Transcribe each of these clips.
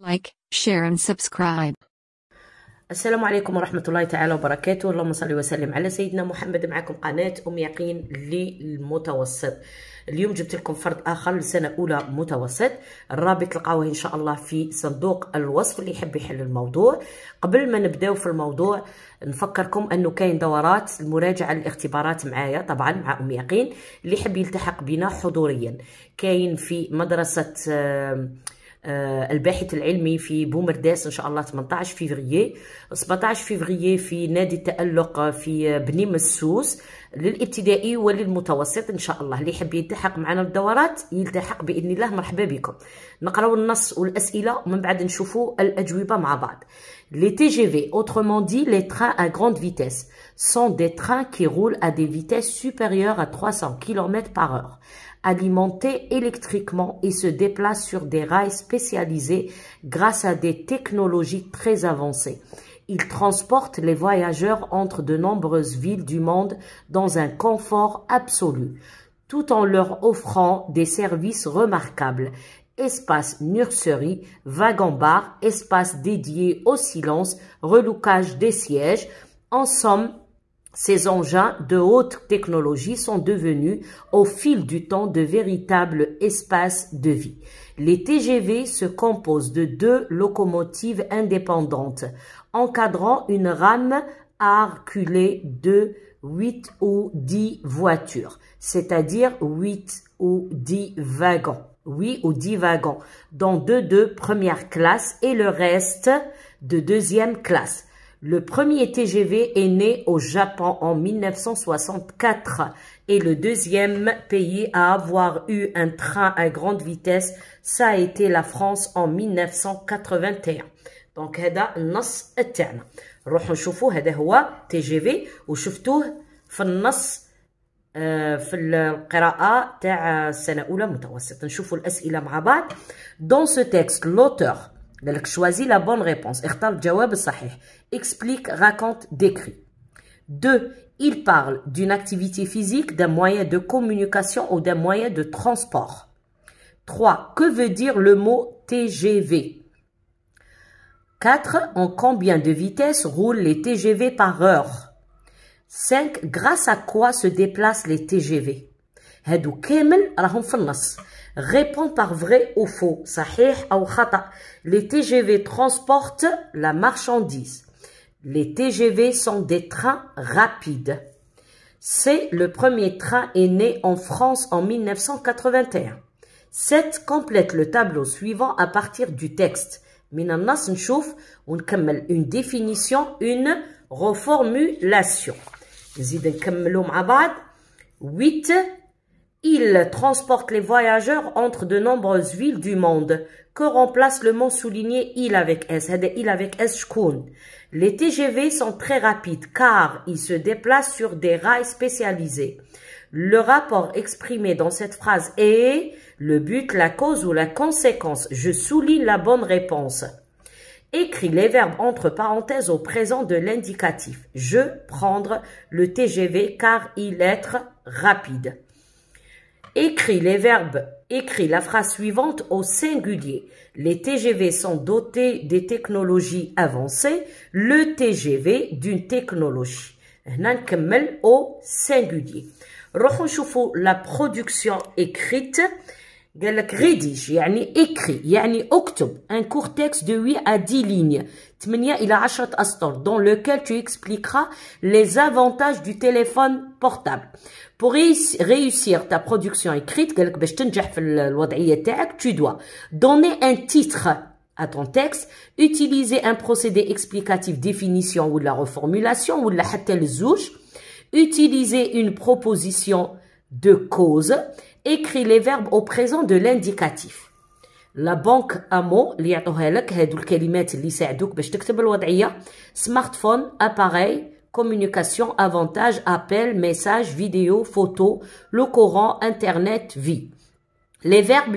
لايك شير اند سبسكرايب السلام عليكم ورحمة الله تعالى وبركاته اللهم صل وسلم على سيدنا محمد معكم قناة أم يقين للمتوسط اليوم جبت لكم فرد آخر لسنة أولى متوسط الرابط تلقاوه إن شاء الله في صندوق الوصف اللي يحب يحل الموضوع قبل ما نبداو في الموضوع نفكركم أنه كاين دورات المراجعة للاختبارات معايا طبعا مع أم يقين اللي يحب يلتحق بنا حضوريا كاين في مدرسة آه آه، الباحث العلمي في بومرداس ان شاء الله 18 فيفري 17 فيفري في نادي التألق في بني مسوس للابتدائي وللمتوسط ان شاء الله اللي يحب يلتحق معنا الدورات يلتحق باذن الله مرحبا بكم نقراو النص والاسئله ومن بعد نشوفوا الاجوبه مع بعض لي تي جي في autrement dit les trains à grande vitesse, sont des trains qui roulent à des vitesses supérieures à 300 km par heure. Alimenté électriquement et se déplace sur des rails spécialisés grâce à des technologies très avancées. Il transporte les voyageurs entre de nombreuses villes du monde dans un confort absolu, tout en leur offrant des services remarquables espace nurserie, wagon-bar, espace dédié au silence, reloucage des sièges. En somme, ces engins de haute technologie sont devenus au fil du temps de véritables espaces de vie. Les TGV se composent de deux locomotives indépendantes encadrant une rame à de 8 ou 10 voitures, c'est-à-dire 8 ou 10 wagons. ou wagons, dont deux de première classe et le reste de deuxième classe. Le premier TGV est né au Japon en 1964 et le deuxième pays à avoir eu un train à grande vitesse, ça a été la France en 1981. Donc, c'est le تاعنا نروحوا nous هذا هو TGV, جي في وشفتوه في النص في القراءة تاع السنة الأولى متوسط نشوفوا الأسئلة مع Dans ce texte, l'auteur donc, choisis la bonne réponse. Explique, raconte, décrit. 2. Il parle d'une activité physique, d'un moyen de communication ou d'un moyen de transport. 3. Que veut dire le mot TGV 4. En combien de vitesse roulent les TGV par heure 5. Grâce à quoi se déplacent les TGV répond par vrai ou faux, sahih ou khata. Les TGV transportent la marchandise. Les TGV sont des trains rapides. C'est le premier train est né en France en 1981. 7 complète le tableau suivant à partir du texte. une définition, une reformulation. 8 il transporte les voyageurs entre de nombreuses villes du monde, que remplace le mot souligné il avec S, eh il avec S Les TGV sont très rapides car ils se déplacent sur des rails spécialisés. Le rapport exprimé dans cette phrase est le but, la cause ou la conséquence. Je souligne la bonne réponse. Écris les verbes entre parenthèses au présent de l'indicatif. Je prendre le TGV car il est rapide. Écrit les verbes, écrit la phrase suivante au singulier. Les TGV sont dotés des technologies avancées, le TGV d'une technologie. au singulier. la production écrite. قال لك ريديج يعني اكري يعني اكتب 8 à 10 lignes 8 10 dans lequel tu expliqueras les avantages du téléphone portable pour réussir ta production écrite tu dois donner un titre à ton texte, utiliser un procédé explicatif définition ou la reformulation ou la utiliser une proposition de cause, écris les verbes au présent de l'indicatif La banque, amo smartphone, appareil, communication avantage appel message vidéo photo le courant, internet vie les verbes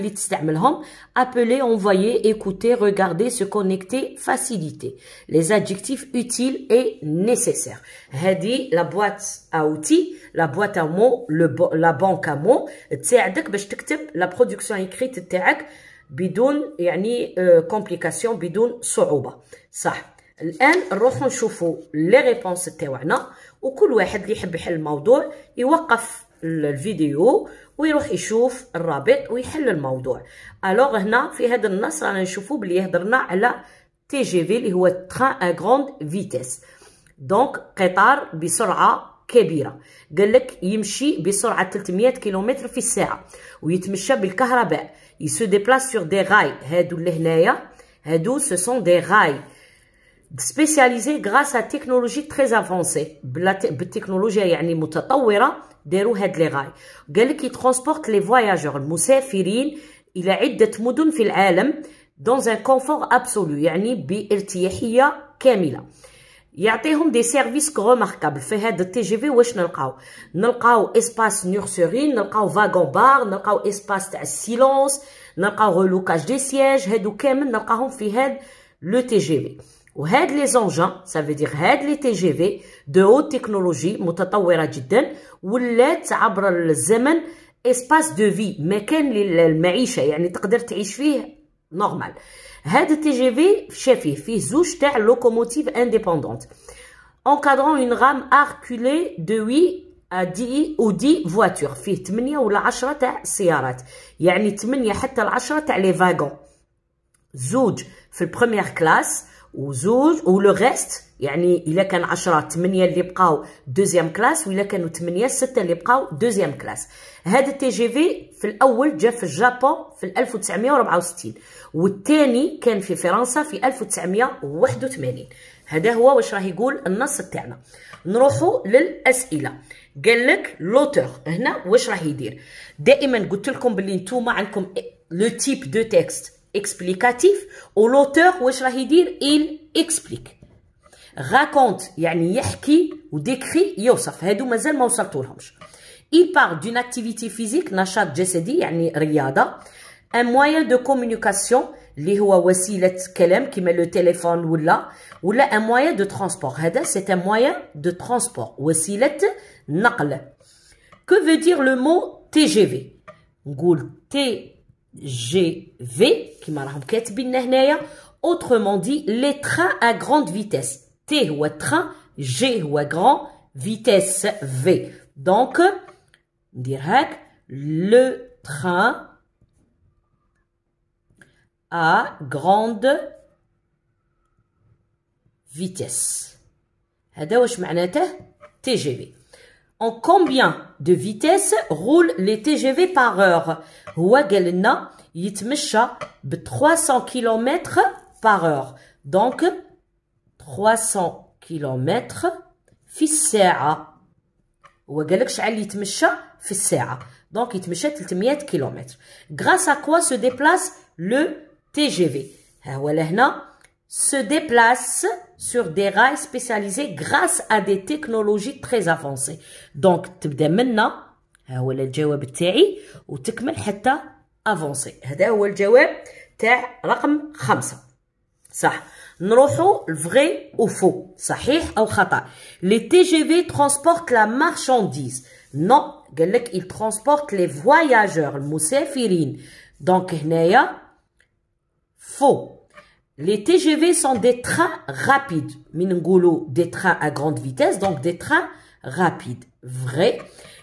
appeler, envoyer, écouter, regarder, se connecter, faciliter. Les adjectifs utiles et nécessaires. Hadi, la boîte à outils, la boîte à mots, la banque à mots, la production écrite bidoun, yani, euh, complication, Maintenant, صعوبة. صح. الان نروحو نشوفوا لي ريبونس تاعنا وكل واحد اللي يحب يحل الموضوع يوقف الفيديو ويروح يشوف الرابط ويحل الموضوع الوغ هنا في هذا النص رانا نشوفو بلي هضرنا على تي جي في اللي هو تران ا غروند فيتيس دونك قطار بسرعه كبيره قال لك يمشي بسرعه 300 كيلومتر في الساعه ويتمشى بالكهرباء يسو ديبلاس سور دي غاي هادو اللي هنايا هادو سو سون دي غاي سبيسياليزي غراس ا تكنولوجي تري افونسي بالتكنولوجيا يعني متطوره داروا هاد لي غاي قال لك يترونسبورت لي فواياجور المسافرين الى عده مدن في العالم دون ان كونفور ابسولو يعني بارتياحيه كامله يعطيهم دي سيرفيس ريماركابل في هاد التي جي في واش نلقاو نلقاو اسباس نورسورين نلقاو فاغون بار نلقاو اسباس تاع السيلونس نلقاو لوكاج دي سياج هادو كامل نلقاهم في هاد لو تي جي في وهاد لي زونجان سافو دير هاد لي تي جي في دو هو تكنولوجي متطوره جدا ولات عبر الزمن اسباس دو في مكان للمعيشه يعني تقدر تعيش فيه نورمال هاد تي جي في شافيه فيه زوج تاع لوكوموتيف انديبوندونت encadrant une rame arculée de 8 à 10 ou 10 voitures فيه 8 ولا 10 تاع سيارات يعني 8 حتى ل 10 تاع لي فاغون زوج في البروميير كلاس وزوج ولو غيست يعني الا كان 10 8 اللي بقاو دوزيام كلاس والا كانوا 8 6 اللي بقاو دوزيام كلاس هذا التي جي في في الاول جا في الجابون في 1964 والثاني كان في فرنسا في 1981 هذا هو واش راه يقول النص تاعنا نروحوا للاسئله قال لك لوتور هنا واش راه يدير دائما قلت لكم باللي نتوما عندكم لو تيب دو تيكست explicatif où l'auteur واش راه يدير il explique raconte يعني يحكي décrit, يوصف هادو مازال ما وصلتولهمش il part d'une activité physique نشاط جسدي يعني رياضه un moyen de communication اللي qui met le téléphone ou là, ou là un moyen de transport هذا c'est un moyen de transport wessilet نقل que veut dire le mot TGV نقول T V, qui la كاتبين هنايا autrement dit les trains à grande vitesse T هو train G à grand vitesse V donc direct le train à grande vitesse هذا واش معناته en combien de vitesse roulent les TGV par heure Wagelna yitmesha 300 km par heure. Donc 300 km في الساعة وقالك Donc يتمشى في il دونك يتمشى 300 km. grâce à quoi se déplace le TGV ها hein, se déplace sur des rails spécialisés grâce à des technologies très avancées. Donc, tu peux maintenant, c'est le tu C'est le 5. vrai ou faux. TGV transportent la marchandise. Non, ils transportent les voyageurs, les Donc, faux. Les TGV sont des trains rapides. des trains à grande vitesse, donc des trains rapides. Vrai.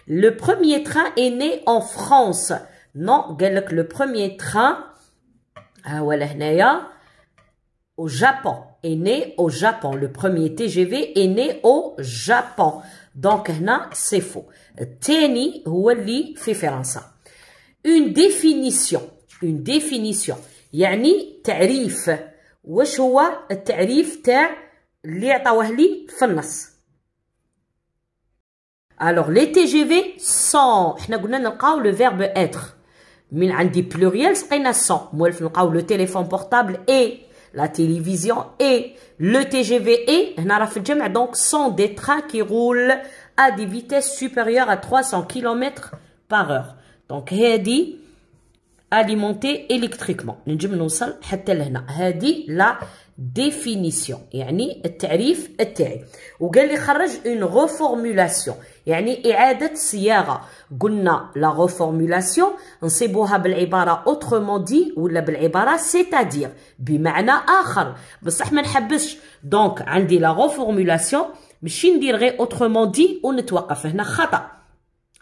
Le premier train est né en France. Non, le premier train ah, au Japon est né au Japon. Le premier TGV est né au Japon. Donc, c'est faux. Teni Wali fait ça. Une définition. Une définition. Yani, tarif. Alors, les TGV sont... Nous a dit qu'on le verbe être. Mais on a dit pluriel, on a dit sans. On a le téléphone portable et la télévision et le TGV et. On a sont des trains qui roulent à des vitesses supérieures à 300 km par heure. Donc, c'est dit اليمونتي الكتريكمون نجم نوصل حتى لهنا هذه لا ديفينيسيون يعني التعريف التاعي وقال لي خرج اون غوفورمولاسيون يعني اعاده صياغه قلنا لا غوفورمولاسيون نصيبوها بالعباره اوترومون دي ولا بالعباره سيتادير بمعنى اخر بصح ما نحبسش دونك عندي لا غوفورمولاسيون ماشي ندير غير اوترومون دي ونتوقف هنا خطا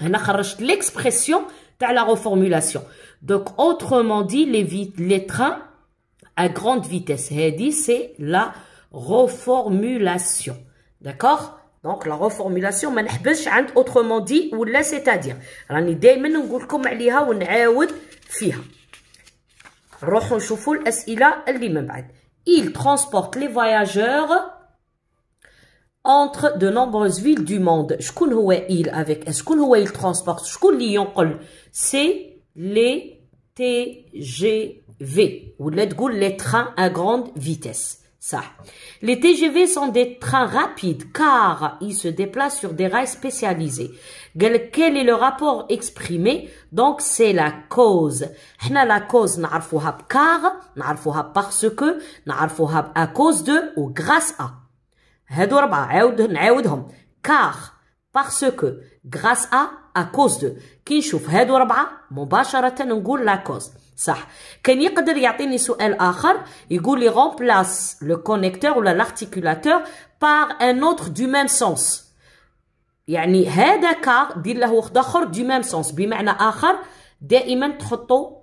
هنا خرجت ليكسبرسيون à la reformulation. Donc, autrement dit, les, vite les trains à grande vitesse, c'est la reformulation. D'accord donc la reformulation Mais autrement dit ou là c'est-à-dire il transporte les voyageurs entre de nombreuses villes du monde. avec c'est les TGV ou les trains à grande vitesse. Ça. Les TGV sont des trains rapides car ils se déplacent sur des rails spécialisés. Quel est le rapport exprimé Donc c'est la cause. la cause car, parce que, à cause de ou grâce à car parce عاود نعاودهم à cause à cause de. كي نشوف هادو ربعة نقول لا كوز صح كان يقدر يعطيني سؤال remplace le connecteur ou l'articulateur par un autre du même sens يعني هذا كار دير له اخر du même sens بمعنى اخر دائما تحطو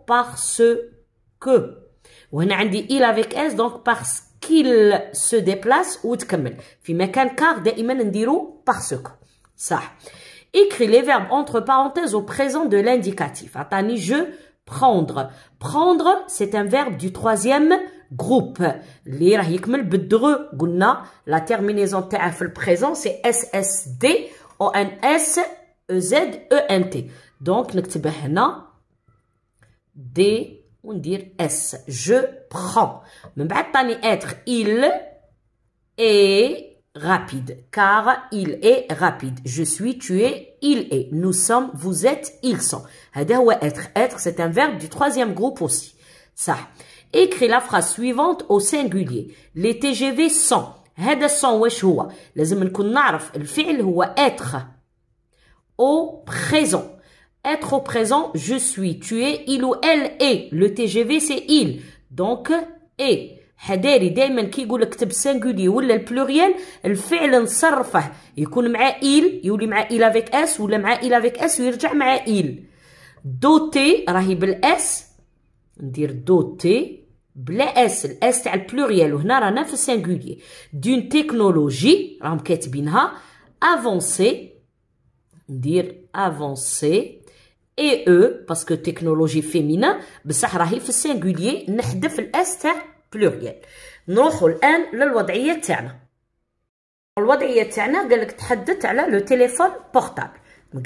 وهنا عندي il avec s donc parce qu'il se déplace ou qu'un quart مكان car en نديرو parce que Ça. écris les verbes entre parenthèses au présent de l'indicatif عطاني hein, je prendre prendre c'est un verbe du troisième groupe Lira راه يكمل gunna. la terminaison تاعه le présent c'est ssd o n s e z e n t donc نكتبها d on اس je Je من بعد طاني être. il est rapide car il est rapide je suis tué. il est nous sommes vous êtes ils sont être être c'est un verbe du troisième groupe aussi ça écris la phrase suivante au singulier les TGV sont هذا sont واش هو لازم نكون être au présent être au présent, je suis, tu es, il ou elle est. Le TGV, c'est il. Donc, est. Regardez, quand on dit le texte singulier ou le pluriel, le fait est le même. Il est avec il, il est avec s, il est avec s, il est avec il. Doté, Rahibel s. On doté. ble s, s est le pluriel. Ici, on singulier. D'une technologie, on binha. Avancé. avancé. اي او باسكو تكنولوجي فيمينا بصح راهي في السينغوليي نحذف الاس تاع بلوريال نروحو الان للوضعيه تاعنا الوضعيه تاعنا قالك تحدث على لو تيليفون بورتابل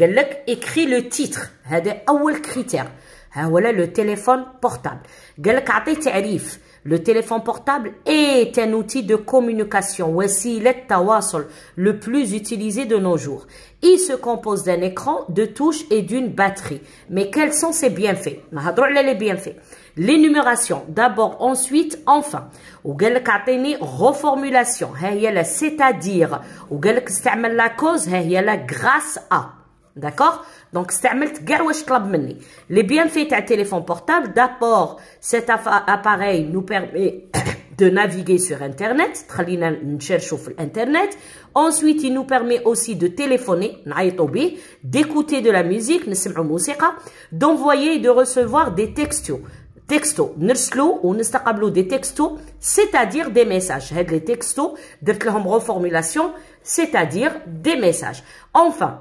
قالك اكري لو تيتر هذا اول كريتير ها هو لو تيليفون بورتابل قالك اعطي تعريف Le téléphone portable est un outil de communication, le plus utilisé de nos jours. Il se compose d'un écran, de touches et d'une batterie. Mais quels sont ses bienfaits bienfaits. L'énumération, d'abord, ensuite, enfin. Ou reformulation, c'est-à-dire. Ou la cause, la grâce à. D'accord Donc, c'est un club de Les bienfaits d'un téléphone portable, d'abord, cet appareil nous permet de naviguer sur Internet, une cherche sur Internet. Ensuite, il nous permet aussi de téléphoner, d'écouter de la musique, hein, d'envoyer et de recevoir des textos. Textos, ou ونستقبلوا des textos, c'est-à-dire des messages. les textos, reformulation, c'est-à-dire des messages. Enfin,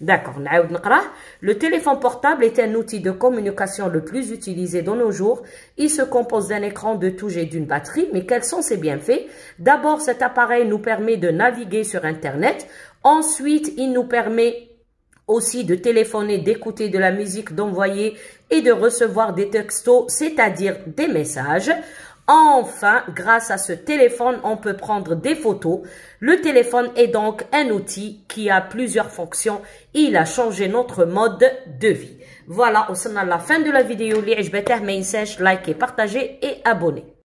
D'accord, le téléphone portable est un outil de communication le plus utilisé de nos jours. Il se compose d'un écran de touche et d'une batterie, mais quels sont ses bienfaits D'abord, cet appareil nous permet de naviguer sur Internet. Ensuite, il nous permet aussi de téléphoner, d'écouter de la musique, d'envoyer et de recevoir des textos, c'est-à-dire des messages. Enfin, grâce à ce téléphone, on peut prendre des photos. Le téléphone est donc un outil qui a plusieurs fonctions. Il a changé notre mode de vie. Voilà, au sein à la fin de la vidéo. Les like liker, partager et abonnez.